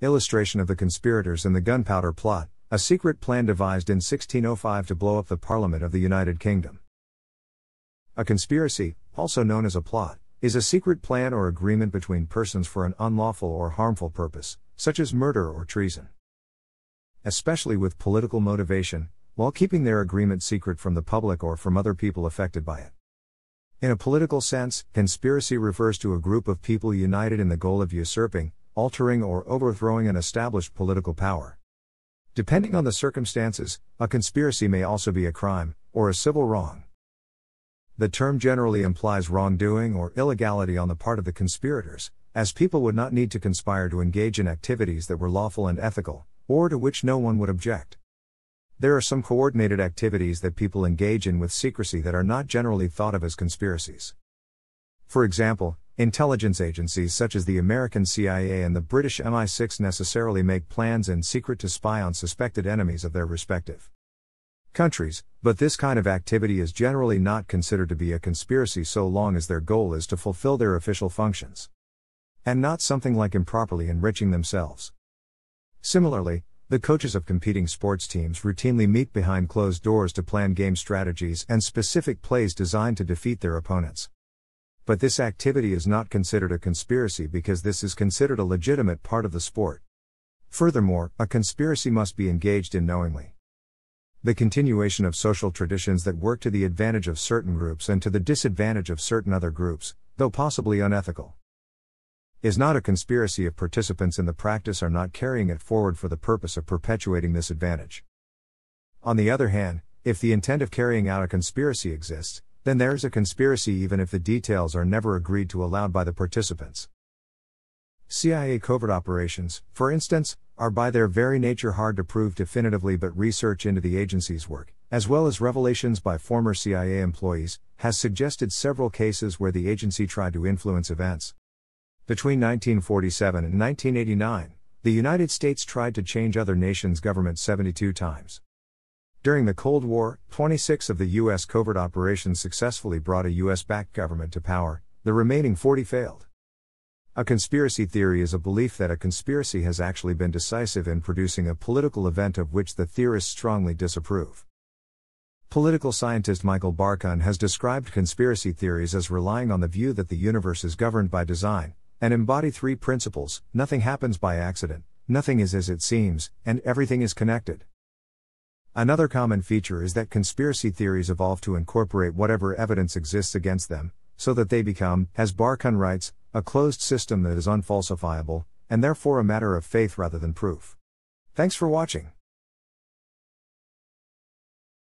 Illustration of the conspirators in the Gunpowder Plot, a secret plan devised in 1605 to blow up the Parliament of the United Kingdom. A conspiracy, also known as a plot, is a secret plan or agreement between persons for an unlawful or harmful purpose, such as murder or treason. Especially with political motivation, while keeping their agreement secret from the public or from other people affected by it. In a political sense, conspiracy refers to a group of people united in the goal of usurping, altering or overthrowing an established political power. Depending on the circumstances, a conspiracy may also be a crime, or a civil wrong. The term generally implies wrongdoing or illegality on the part of the conspirators, as people would not need to conspire to engage in activities that were lawful and ethical, or to which no one would object. There are some coordinated activities that people engage in with secrecy that are not generally thought of as conspiracies. For example, Intelligence agencies such as the American CIA and the British MI6 necessarily make plans in secret to spy on suspected enemies of their respective countries, but this kind of activity is generally not considered to be a conspiracy so long as their goal is to fulfill their official functions. And not something like improperly enriching themselves. Similarly, the coaches of competing sports teams routinely meet behind closed doors to plan game strategies and specific plays designed to defeat their opponents but this activity is not considered a conspiracy because this is considered a legitimate part of the sport. Furthermore, a conspiracy must be engaged in knowingly. The continuation of social traditions that work to the advantage of certain groups and to the disadvantage of certain other groups, though possibly unethical, is not a conspiracy if participants in the practice are not carrying it forward for the purpose of perpetuating this advantage. On the other hand, if the intent of carrying out a conspiracy exists, then there's a conspiracy even if the details are never agreed to allowed by the participants. CIA covert operations, for instance, are by their very nature hard to prove definitively, but research into the agency's work, as well as revelations by former CIA employees, has suggested several cases where the agency tried to influence events. Between 1947 and 1989, the United States tried to change other nations' government 72 times. During the Cold War, 26 of the U.S. covert operations successfully brought a U.S. backed government to power, the remaining 40 failed. A conspiracy theory is a belief that a conspiracy has actually been decisive in producing a political event of which the theorists strongly disapprove. Political scientist Michael Barkun has described conspiracy theories as relying on the view that the universe is governed by design, and embody three principles nothing happens by accident, nothing is as it seems, and everything is connected. Another common feature is that conspiracy theories evolve to incorporate whatever evidence exists against them, so that they become, as Barkun writes, a closed system that is unfalsifiable, and therefore a matter of faith rather than proof. Thanks for watching.